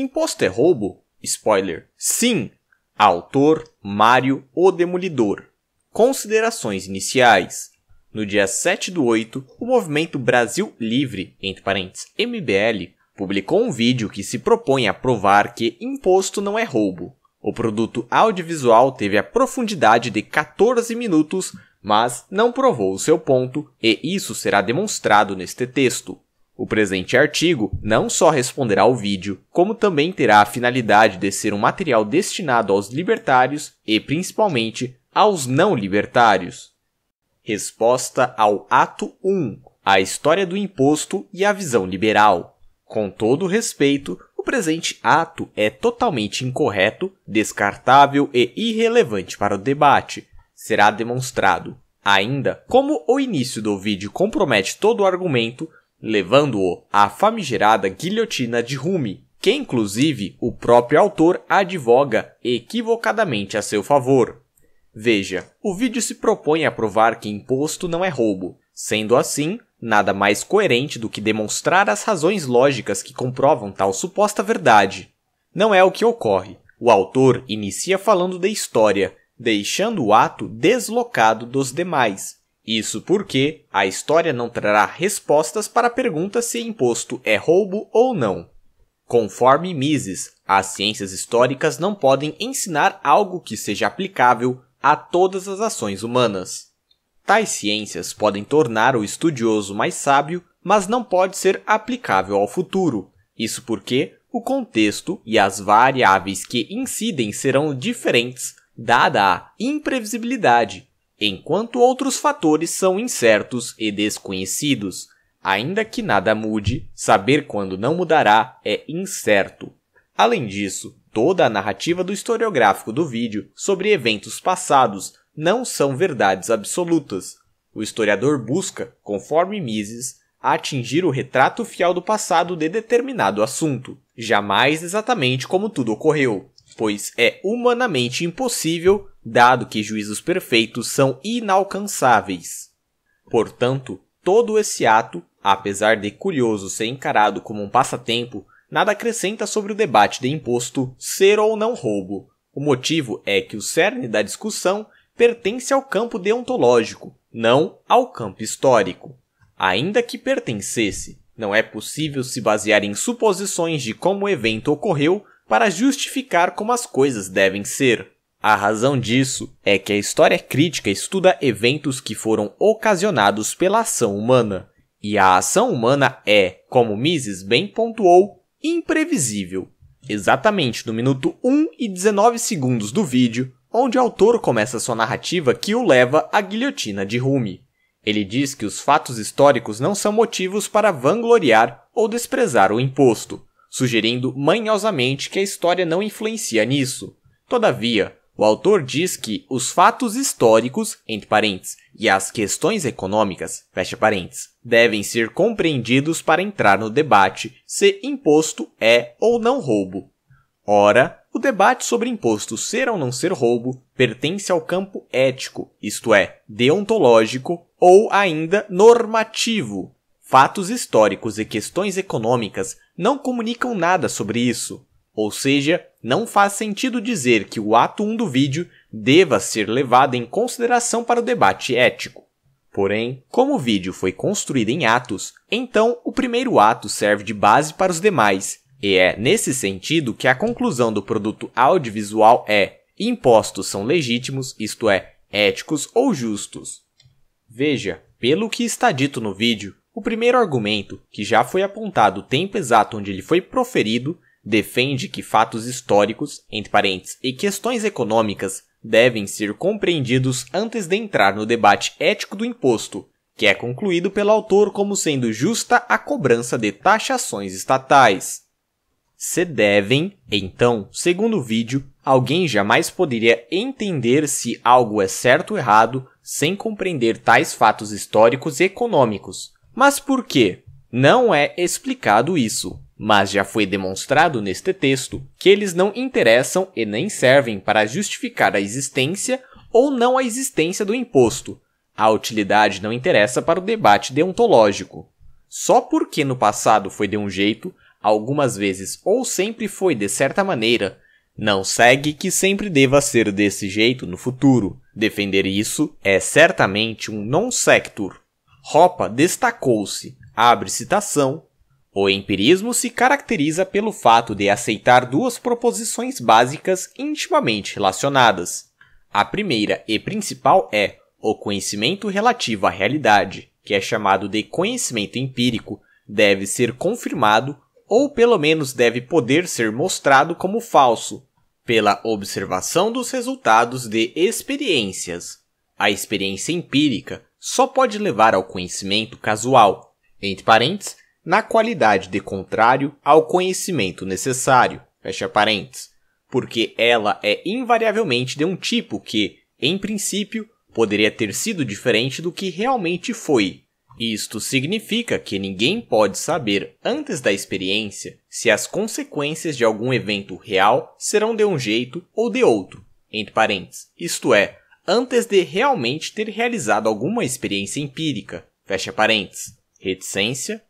Imposto é roubo? Spoiler. Sim! Autor Mário o Demolidor. Considerações iniciais. No dia 7 do 8, o movimento Brasil Livre, entre parênteses MBL, publicou um vídeo que se propõe a provar que imposto não é roubo. O produto audiovisual teve a profundidade de 14 minutos, mas não provou o seu ponto, e isso será demonstrado neste texto. O presente artigo não só responderá ao vídeo, como também terá a finalidade de ser um material destinado aos libertários e, principalmente, aos não libertários. Resposta ao Ato 1 A história do imposto e a visão liberal. Com todo respeito, o presente ato é totalmente incorreto, descartável e irrelevante para o debate. Será demonstrado. Ainda, como o início do vídeo compromete todo o argumento, levando-o à famigerada guilhotina de Rumi, que inclusive o próprio autor advoga equivocadamente a seu favor. Veja, o vídeo se propõe a provar que imposto não é roubo. Sendo assim, nada mais coerente do que demonstrar as razões lógicas que comprovam tal suposta verdade. Não é o que ocorre. O autor inicia falando da história, deixando o ato deslocado dos demais, isso porque a história não trará respostas para a pergunta se imposto é roubo ou não. Conforme Mises, as ciências históricas não podem ensinar algo que seja aplicável a todas as ações humanas. Tais ciências podem tornar o estudioso mais sábio, mas não pode ser aplicável ao futuro. Isso porque o contexto e as variáveis que incidem serão diferentes, dada a imprevisibilidade enquanto outros fatores são incertos e desconhecidos. Ainda que nada mude, saber quando não mudará é incerto. Além disso, toda a narrativa do historiográfico do vídeo sobre eventos passados não são verdades absolutas. O historiador busca, conforme Mises, atingir o retrato fiel do passado de determinado assunto, jamais exatamente como tudo ocorreu, pois é humanamente impossível, dado que juízos perfeitos são inalcançáveis. Portanto, todo esse ato, apesar de curioso ser encarado como um passatempo, nada acrescenta sobre o debate de imposto ser ou não roubo. O motivo é que o cerne da discussão pertence ao campo deontológico, não ao campo histórico. Ainda que pertencesse, não é possível se basear em suposições de como o evento ocorreu para justificar como as coisas devem ser. A razão disso é que a história crítica estuda eventos que foram ocasionados pela ação humana, e a ação humana é, como Mises bem pontuou, imprevisível. Exatamente no minuto 1 e 19 segundos do vídeo, onde o autor começa sua narrativa que o leva à guilhotina de Rumi. Ele diz que os fatos históricos não são motivos para vangloriar ou desprezar o imposto, sugerindo manhosamente que a história não influencia nisso. Todavia, o autor diz que os fatos históricos, entre parênteses, e as questões econômicas, fecha parênteses, devem ser compreendidos para entrar no debate se imposto é ou não roubo. Ora, o debate sobre imposto ser ou não ser roubo pertence ao campo ético, isto é, deontológico ou ainda normativo, Fatos históricos e questões econômicas não comunicam nada sobre isso, ou seja, não faz sentido dizer que o ato 1 do vídeo deva ser levado em consideração para o debate ético. Porém, como o vídeo foi construído em atos, então o primeiro ato serve de base para os demais, e é nesse sentido que a conclusão do produto audiovisual é: impostos são legítimos, isto é, éticos ou justos. Veja, pelo que está dito no vídeo, o primeiro argumento, que já foi apontado o tempo exato onde ele foi proferido, defende que fatos históricos, entre parênteses, e questões econômicas devem ser compreendidos antes de entrar no debate ético do imposto, que é concluído pelo autor como sendo justa a cobrança de taxações estatais. Se devem, então, segundo o vídeo, alguém jamais poderia entender se algo é certo ou errado sem compreender tais fatos históricos e econômicos, mas por quê? Não é explicado isso, mas já foi demonstrado neste texto que eles não interessam e nem servem para justificar a existência ou não a existência do imposto. A utilidade não interessa para o debate deontológico. Só porque no passado foi de um jeito, algumas vezes ou sempre foi de certa maneira, não segue que sempre deva ser desse jeito no futuro. Defender isso é certamente um non sector. Ropa destacou-se, abre citação, o empirismo se caracteriza pelo fato de aceitar duas proposições básicas intimamente relacionadas. A primeira e principal é o conhecimento relativo à realidade, que é chamado de conhecimento empírico, deve ser confirmado ou pelo menos deve poder ser mostrado como falso, pela observação dos resultados de experiências. A experiência empírica só pode levar ao conhecimento casual, entre parênteses, na qualidade de contrário ao conhecimento necessário, fecha parênteses, porque ela é invariavelmente de um tipo que, em princípio, poderia ter sido diferente do que realmente foi. Isto significa que ninguém pode saber antes da experiência se as consequências de algum evento real serão de um jeito ou de outro, entre parênteses, isto é, antes de realmente ter realizado alguma experiência empírica. Fecha parênteses. Reticência.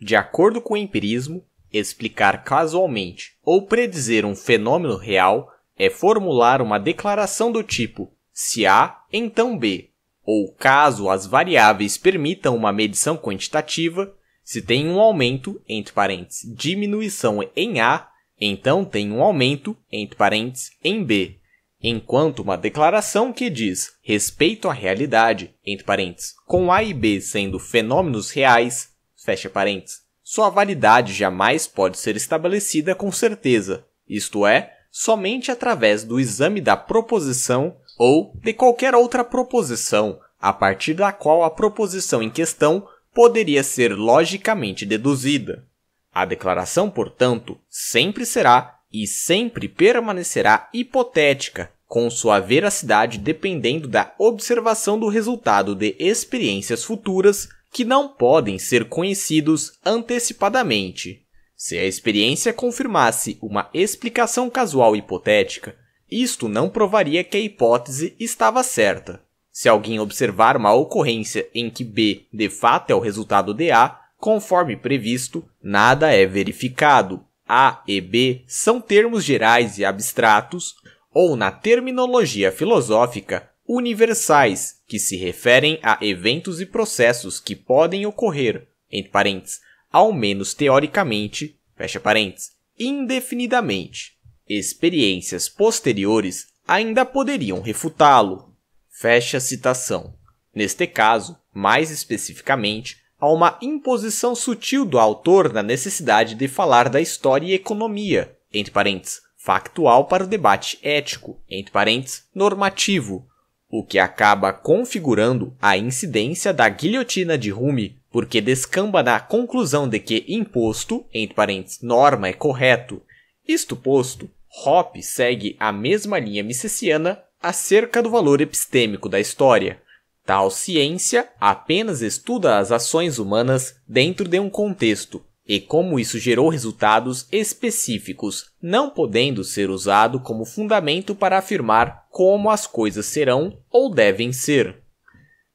De acordo com o empirismo, explicar casualmente ou predizer um fenômeno real é formular uma declaração do tipo se A, então B, ou caso as variáveis permitam uma medição quantitativa, se tem um aumento, entre parênteses, diminuição em A, então tem um aumento, entre parênteses, em B, enquanto uma declaração que diz respeito à realidade, entre parênteses, com A e B sendo fenômenos reais, fecha parênteses, sua validade jamais pode ser estabelecida com certeza, isto é, somente através do exame da proposição ou de qualquer outra proposição, a partir da qual a proposição em questão poderia ser logicamente deduzida. A declaração, portanto, sempre será e sempre permanecerá hipotética com sua veracidade dependendo da observação do resultado de experiências futuras que não podem ser conhecidos antecipadamente. Se a experiência confirmasse uma explicação casual hipotética, isto não provaria que a hipótese estava certa. Se alguém observar uma ocorrência em que B de fato é o resultado de A, conforme previsto, nada é verificado. A e B são termos gerais e abstratos ou na terminologia filosófica, universais, que se referem a eventos e processos que podem ocorrer, entre parênteses, ao menos teoricamente, fecha parênteses, indefinidamente. Experiências posteriores ainda poderiam refutá-lo. Fecha citação. Neste caso, mais especificamente, há uma imposição sutil do autor na necessidade de falar da história e economia, entre parênteses, factual para o debate ético, entre parênteses, normativo, o que acaba configurando a incidência da guilhotina de Hume, porque descamba da conclusão de que imposto, entre parênteses, norma é correto. Isto posto, Hoppe segue a mesma linha misesiana acerca do valor epistêmico da história. Tal ciência apenas estuda as ações humanas dentro de um contexto, e como isso gerou resultados específicos, não podendo ser usado como fundamento para afirmar como as coisas serão ou devem ser.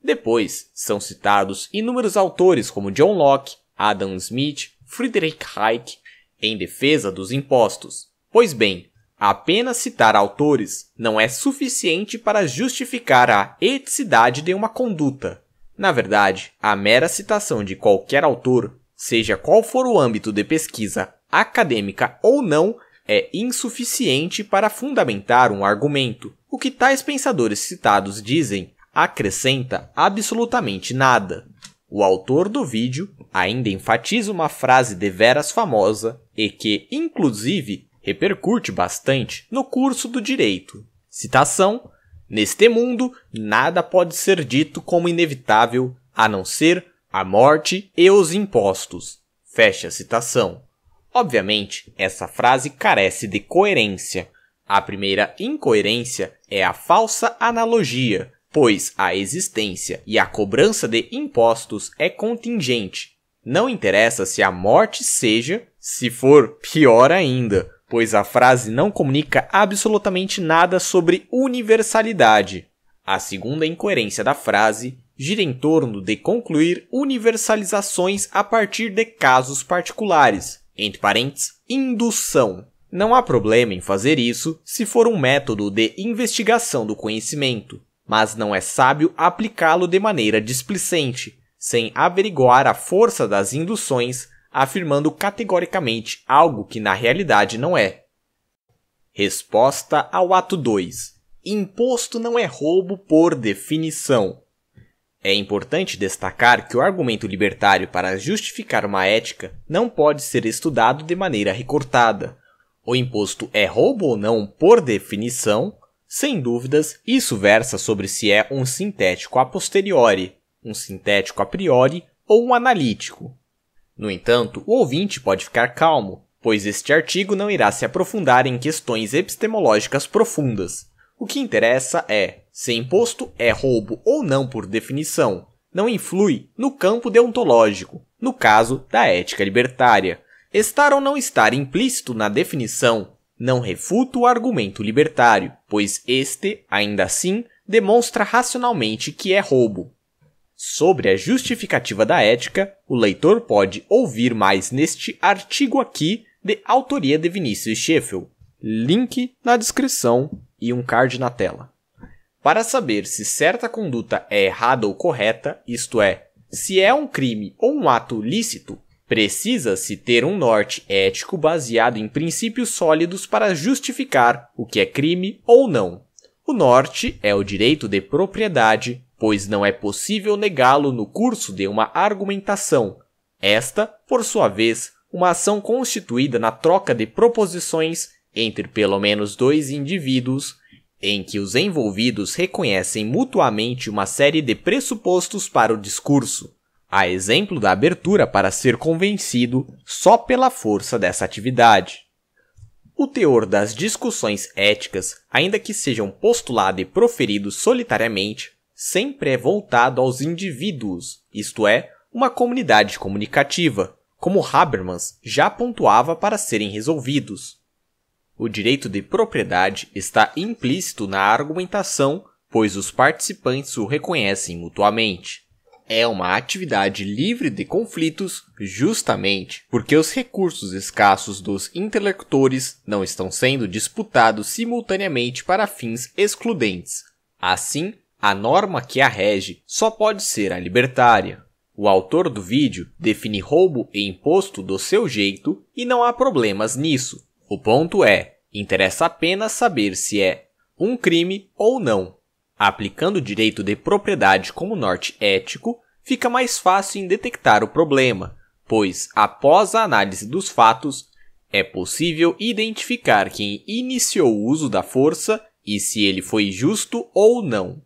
Depois, são citados inúmeros autores como John Locke, Adam Smith, Friedrich Hayek, em defesa dos impostos. Pois bem, apenas citar autores não é suficiente para justificar a eticidade de uma conduta. Na verdade, a mera citação de qualquer autor seja qual for o âmbito de pesquisa, acadêmica ou não, é insuficiente para fundamentar um argumento. O que tais pensadores citados dizem acrescenta absolutamente nada. O autor do vídeo ainda enfatiza uma frase deveras famosa e que, inclusive, repercute bastante no curso do direito. Citação: Neste mundo, nada pode ser dito como inevitável a não ser a morte e os impostos. Fecha a citação. Obviamente, essa frase carece de coerência. A primeira incoerência é a falsa analogia, pois a existência e a cobrança de impostos é contingente. Não interessa se a morte seja, se for, pior ainda, pois a frase não comunica absolutamente nada sobre universalidade. A segunda incoerência da frase gira em torno de concluir universalizações a partir de casos particulares, entre parênteses, indução. Não há problema em fazer isso se for um método de investigação do conhecimento, mas não é sábio aplicá-lo de maneira displicente, sem averiguar a força das induções, afirmando categoricamente algo que na realidade não é. Resposta ao ato 2. Imposto não é roubo por definição. É importante destacar que o argumento libertário para justificar uma ética não pode ser estudado de maneira recortada. O imposto é roubo ou não por definição? Sem dúvidas, isso versa sobre se é um sintético a posteriori, um sintético a priori ou um analítico. No entanto, o ouvinte pode ficar calmo, pois este artigo não irá se aprofundar em questões epistemológicas profundas. O que interessa é se imposto é roubo ou não por definição, não influi no campo deontológico, no caso da ética libertária. Estar ou não estar implícito na definição não refuta o argumento libertário, pois este, ainda assim, demonstra racionalmente que é roubo. Sobre a justificativa da ética, o leitor pode ouvir mais neste artigo aqui de autoria de Vinícius Scheffel. Link na descrição e um card na tela. Para saber se certa conduta é errada ou correta, isto é, se é um crime ou um ato lícito, precisa-se ter um norte ético baseado em princípios sólidos para justificar o que é crime ou não. O norte é o direito de propriedade, pois não é possível negá-lo no curso de uma argumentação. Esta, por sua vez, uma ação constituída na troca de proposições entre pelo menos dois indivíduos em que os envolvidos reconhecem mutuamente uma série de pressupostos para o discurso, a exemplo da abertura para ser convencido só pela força dessa atividade. O teor das discussões éticas, ainda que sejam postulado e proferido solitariamente, sempre é voltado aos indivíduos, isto é, uma comunidade comunicativa, como Habermas já pontuava para serem resolvidos. O direito de propriedade está implícito na argumentação, pois os participantes o reconhecem mutuamente. É uma atividade livre de conflitos, justamente porque os recursos escassos dos intelectores não estão sendo disputados simultaneamente para fins excludentes. Assim, a norma que a rege só pode ser a libertária. O autor do vídeo define roubo e imposto do seu jeito e não há problemas nisso. O ponto é, interessa apenas saber se é um crime ou não. Aplicando o direito de propriedade como norte ético, fica mais fácil em detectar o problema, pois, após a análise dos fatos, é possível identificar quem iniciou o uso da força e se ele foi justo ou não.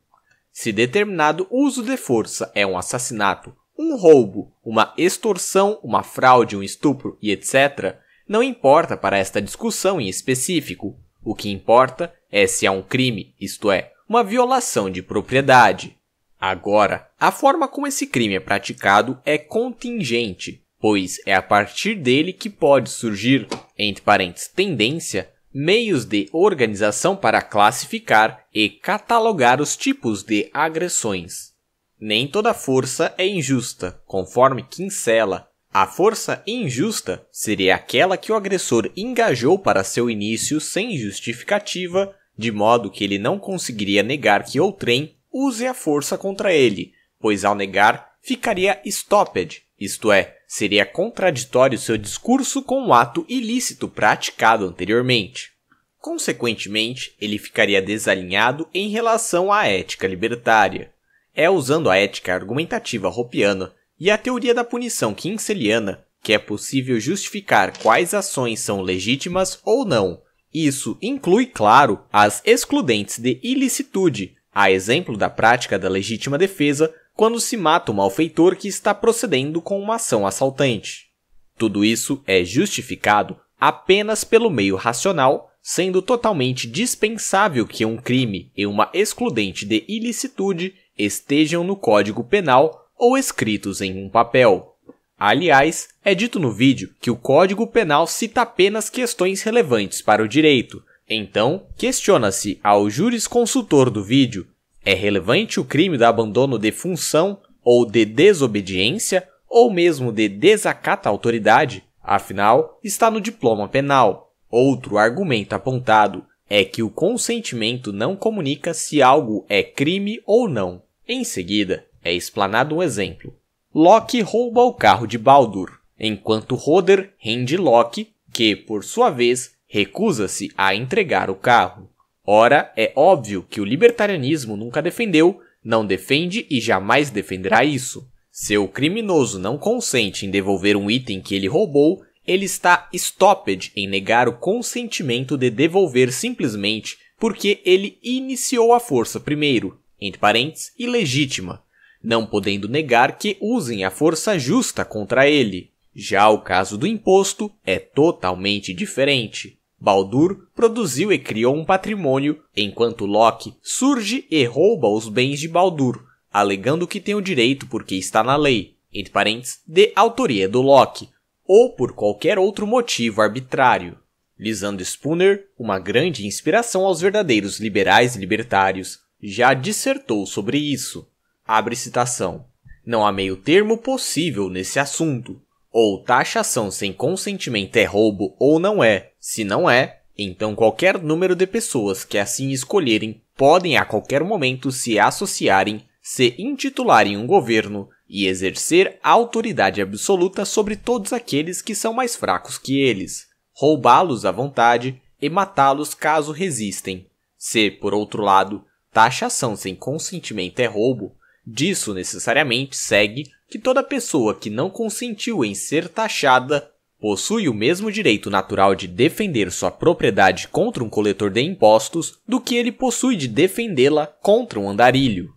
Se determinado uso de força é um assassinato, um roubo, uma extorsão, uma fraude, um estupro e etc., não importa para esta discussão em específico. O que importa é se há um crime, isto é, uma violação de propriedade. Agora, a forma como esse crime é praticado é contingente, pois é a partir dele que pode surgir, entre parênteses, tendência, meios de organização para classificar e catalogar os tipos de agressões. Nem toda força é injusta, conforme Kinsella, a força injusta seria aquela que o agressor engajou para seu início sem justificativa, de modo que ele não conseguiria negar que outrem use a força contra ele, pois ao negar ficaria stopped, isto é, seria contraditório seu discurso com o ato ilícito praticado anteriormente. Consequentemente, ele ficaria desalinhado em relação à ética libertária. É usando a ética argumentativa ropiana e a teoria da punição quinceliana, que é possível justificar quais ações são legítimas ou não. Isso inclui, claro, as excludentes de ilicitude, a exemplo da prática da legítima defesa quando se mata o malfeitor que está procedendo com uma ação assaltante. Tudo isso é justificado apenas pelo meio racional, sendo totalmente dispensável que um crime e uma excludente de ilicitude estejam no Código Penal ou escritos em um papel. Aliás, é dito no vídeo que o Código Penal cita apenas questões relevantes para o direito. Então, questiona-se ao jurisconsultor do vídeo: é relevante o crime do abandono de função ou de desobediência ou mesmo de desacato à autoridade? Afinal, está no diploma penal. Outro argumento apontado é que o consentimento não comunica se algo é crime ou não. Em seguida, é explanado um exemplo. Loki rouba o carro de Baldur, enquanto Roder rende Loki, que, por sua vez, recusa-se a entregar o carro. Ora, é óbvio que o libertarianismo nunca defendeu, não defende e jamais defenderá isso. Se o criminoso não consente em devolver um item que ele roubou, ele está stopped em negar o consentimento de devolver simplesmente porque ele iniciou a força primeiro, entre parênteses, ilegítima, não podendo negar que usem a força justa contra ele. Já o caso do imposto é totalmente diferente. Baldur produziu e criou um patrimônio, enquanto Loki surge e rouba os bens de Baldur, alegando que tem o direito porque está na lei, entre parênteses, de autoria do Loki, ou por qualquer outro motivo arbitrário. Lisandro Spooner, uma grande inspiração aos verdadeiros liberais e libertários, já dissertou sobre isso. Abre citação. Não há meio termo possível nesse assunto. Ou taxação sem consentimento é roubo ou não é. Se não é, então qualquer número de pessoas que assim escolherem podem a qualquer momento se associarem, se intitularem um governo e exercer autoridade absoluta sobre todos aqueles que são mais fracos que eles, roubá-los à vontade e matá-los caso resistem. Se, por outro lado, taxação sem consentimento é roubo, Disso necessariamente segue que toda pessoa que não consentiu em ser taxada possui o mesmo direito natural de defender sua propriedade contra um coletor de impostos do que ele possui de defendê-la contra um andarilho.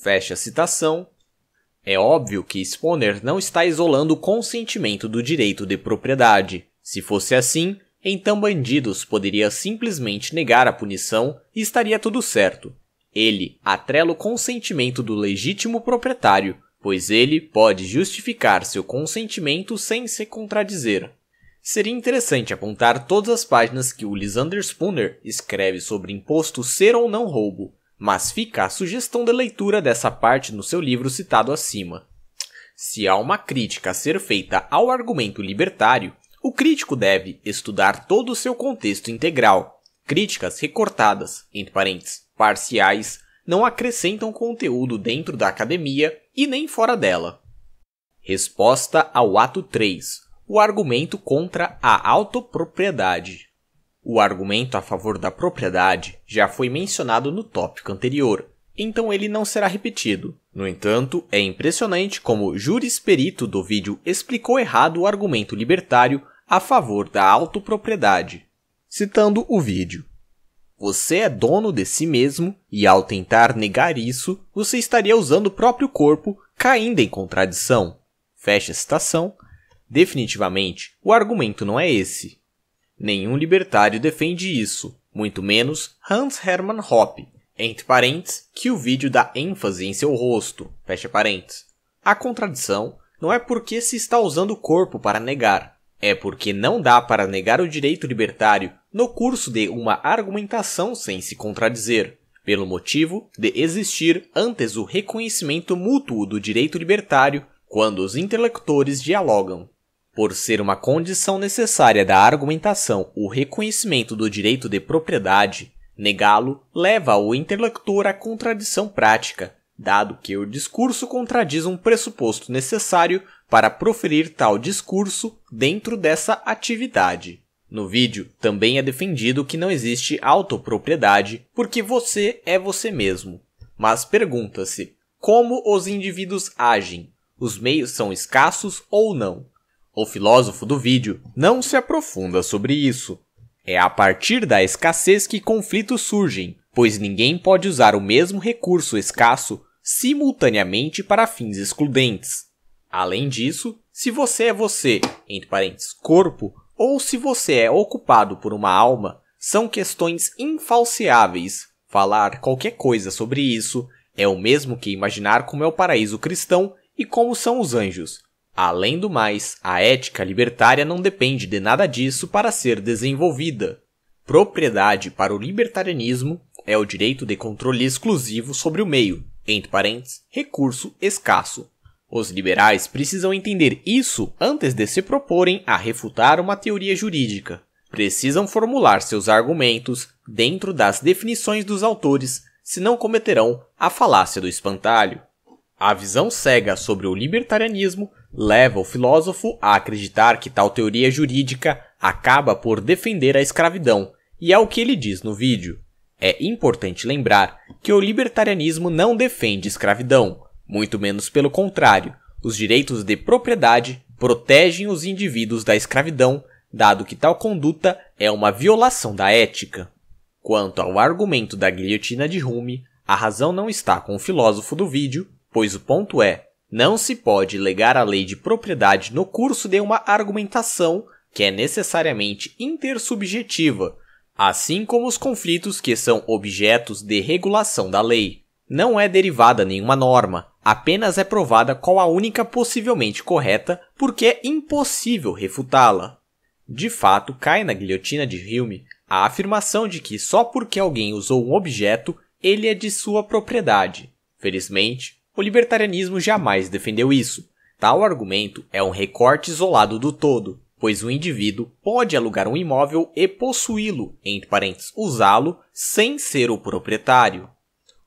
Fecha a citação. É óbvio que Sponer não está isolando o consentimento do direito de propriedade. Se fosse assim, então bandidos poderia simplesmente negar a punição e estaria tudo certo. Ele atrela o consentimento do legítimo proprietário, pois ele pode justificar seu consentimento sem se contradizer. Seria interessante apontar todas as páginas que o Lisander Spooner escreve sobre imposto ser ou não roubo, mas fica a sugestão da leitura dessa parte no seu livro citado acima. Se há uma crítica a ser feita ao argumento libertário, o crítico deve estudar todo o seu contexto integral, críticas recortadas, entre parênteses, parciais, não acrescentam conteúdo dentro da academia e nem fora dela. Resposta ao ato 3. O argumento contra a autopropriedade. O argumento a favor da propriedade já foi mencionado no tópico anterior, então ele não será repetido. No entanto, é impressionante como o jurisperito do vídeo explicou errado o argumento libertário a favor da autopropriedade, citando o vídeo. Você é dono de si mesmo, e ao tentar negar isso, você estaria usando o próprio corpo, caindo em contradição. Fecha a citação. Definitivamente, o argumento não é esse. Nenhum libertário defende isso, muito menos Hans Hermann Hoppe, entre parênteses, que o vídeo dá ênfase em seu rosto, fecha parênteses. A contradição não é porque se está usando o corpo para negar, é porque não dá para negar o direito libertário no curso de uma argumentação sem se contradizer, pelo motivo de existir antes o reconhecimento mútuo do direito libertário quando os intelectores dialogam. Por ser uma condição necessária da argumentação o reconhecimento do direito de propriedade, negá-lo leva o intelector à contradição prática, dado que o discurso contradiz um pressuposto necessário para proferir tal discurso dentro dessa atividade. No vídeo, também é defendido que não existe autopropriedade porque você é você mesmo. Mas pergunta-se, como os indivíduos agem? Os meios são escassos ou não? O filósofo do vídeo não se aprofunda sobre isso. É a partir da escassez que conflitos surgem, pois ninguém pode usar o mesmo recurso escasso simultaneamente para fins excludentes. Além disso, se você é você, entre parênteses, corpo, ou se você é ocupado por uma alma, são questões infalseáveis. Falar qualquer coisa sobre isso é o mesmo que imaginar como é o paraíso cristão e como são os anjos. Além do mais, a ética libertária não depende de nada disso para ser desenvolvida. Propriedade para o libertarianismo é o direito de controle exclusivo sobre o meio, entre parênteses, recurso escasso, os liberais precisam entender isso antes de se proporem a refutar uma teoria jurídica. Precisam formular seus argumentos dentro das definições dos autores, senão cometerão a falácia do espantalho. A visão cega sobre o libertarianismo leva o filósofo a acreditar que tal teoria jurídica acaba por defender a escravidão, e é o que ele diz no vídeo. É importante lembrar que o libertarianismo não defende escravidão, muito menos pelo contrário, os direitos de propriedade protegem os indivíduos da escravidão, dado que tal conduta é uma violação da ética. Quanto ao argumento da guilhotina de Hume, a razão não está com o filósofo do vídeo, pois o ponto é: não se pode legar a lei de propriedade no curso de uma argumentação que é necessariamente intersubjetiva, assim como os conflitos que são objetos de regulação da lei. Não é derivada nenhuma norma, Apenas é provada qual a única possivelmente correta, porque é impossível refutá-la. De fato, cai na guilhotina de Hume a afirmação de que só porque alguém usou um objeto, ele é de sua propriedade. Felizmente, o libertarianismo jamais defendeu isso. Tal argumento é um recorte isolado do todo, pois o indivíduo pode alugar um imóvel e possuí-lo, entre parênteses, usá-lo, sem ser o proprietário.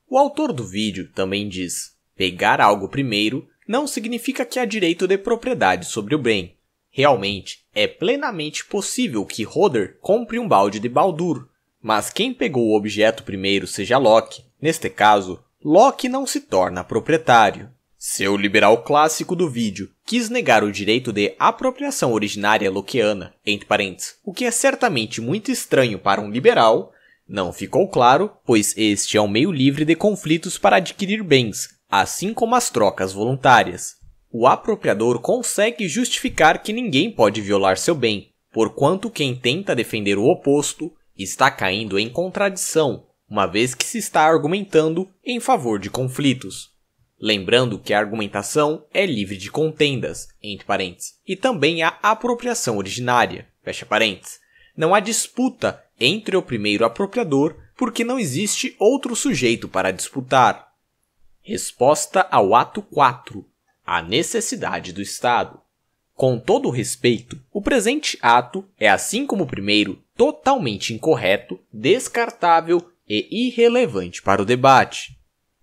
O autor do vídeo também diz: Pegar algo primeiro não significa que há direito de propriedade sobre o bem. Realmente, é plenamente possível que Roder compre um balde de Baldur, mas quem pegou o objeto primeiro seja Locke. Neste caso, Locke não se torna proprietário. Seu liberal clássico do vídeo quis negar o direito de apropriação originária loquiana, entre parênteses, o que é certamente muito estranho para um liberal, não ficou claro, pois este é um meio livre de conflitos para adquirir bens, Assim como as trocas voluntárias, o apropriador consegue justificar que ninguém pode violar seu bem, porquanto quem tenta defender o oposto está caindo em contradição, uma vez que se está argumentando em favor de conflitos. Lembrando que a argumentação é livre de contendas, entre parênteses, e também há apropriação originária, fecha parênteses. Não há disputa entre o primeiro apropriador porque não existe outro sujeito para disputar. Resposta ao ato 4. A necessidade do Estado. Com todo respeito, o presente ato é, assim como o primeiro, totalmente incorreto, descartável e irrelevante para o debate.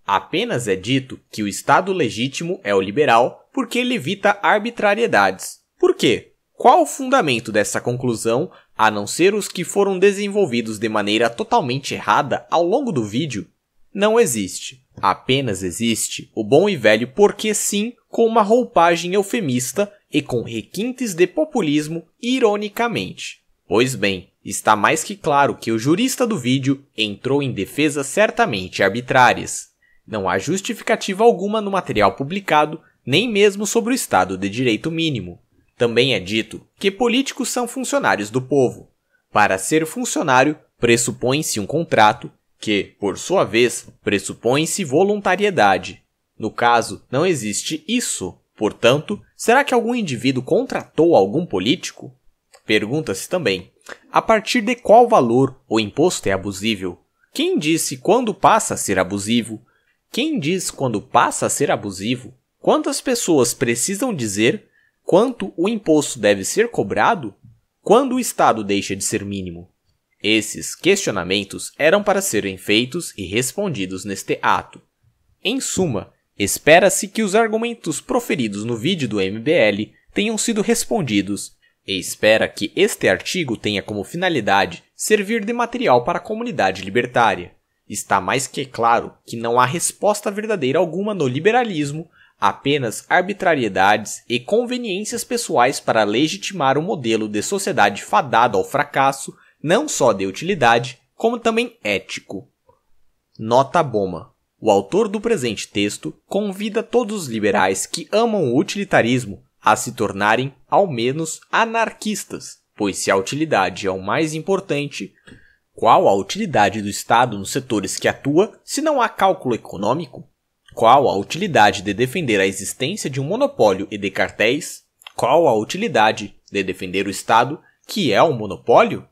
Apenas é dito que o Estado legítimo é o liberal porque ele evita arbitrariedades. Por quê? Qual o fundamento dessa conclusão, a não ser os que foram desenvolvidos de maneira totalmente errada ao longo do vídeo? Não existe. Apenas existe o bom e velho porque sim, com uma roupagem eufemista e com requintes de populismo, ironicamente. Pois bem, está mais que claro que o jurista do vídeo entrou em defesas certamente arbitrárias. Não há justificativa alguma no material publicado, nem mesmo sobre o Estado de Direito Mínimo. Também é dito que políticos são funcionários do povo. Para ser funcionário, pressupõe-se um contrato que, por sua vez, pressupõe-se voluntariedade. No caso, não existe isso. Portanto, será que algum indivíduo contratou algum político? Pergunta-se também: a partir de qual valor o imposto é abusível? Quem disse quando passa a ser abusivo? Quem diz quando passa a ser abusivo? Quantas pessoas precisam dizer quanto o imposto deve ser cobrado? Quando o Estado deixa de ser mínimo? Esses questionamentos eram para serem feitos e respondidos neste ato. Em suma, espera-se que os argumentos proferidos no vídeo do MBL tenham sido respondidos e espera que este artigo tenha como finalidade servir de material para a comunidade libertária. Está mais que claro que não há resposta verdadeira alguma no liberalismo, apenas arbitrariedades e conveniências pessoais para legitimar um modelo de sociedade fadado ao fracasso não só de utilidade, como também ético. Nota Boma. O autor do presente texto convida todos os liberais que amam o utilitarismo a se tornarem, ao menos, anarquistas, pois se a utilidade é o mais importante, qual a utilidade do Estado nos setores que atua se não há cálculo econômico? Qual a utilidade de defender a existência de um monopólio e de cartéis? Qual a utilidade de defender o Estado, que é um monopólio?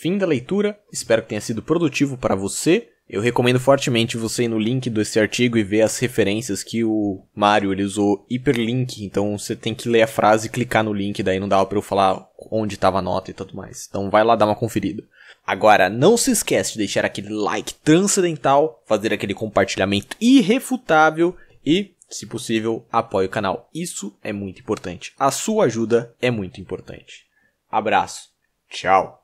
Fim da leitura, espero que tenha sido produtivo para você. Eu recomendo fortemente você ir no link desse artigo e ver as referências que o Mario usou hiperlink, então você tem que ler a frase e clicar no link, daí não dá para eu falar onde estava a nota e tudo mais. Então vai lá dar uma conferida. Agora, não se esquece de deixar aquele like transcendental, fazer aquele compartilhamento irrefutável e, se possível, apoie o canal. Isso é muito importante. A sua ajuda é muito importante. Abraço. Tchau.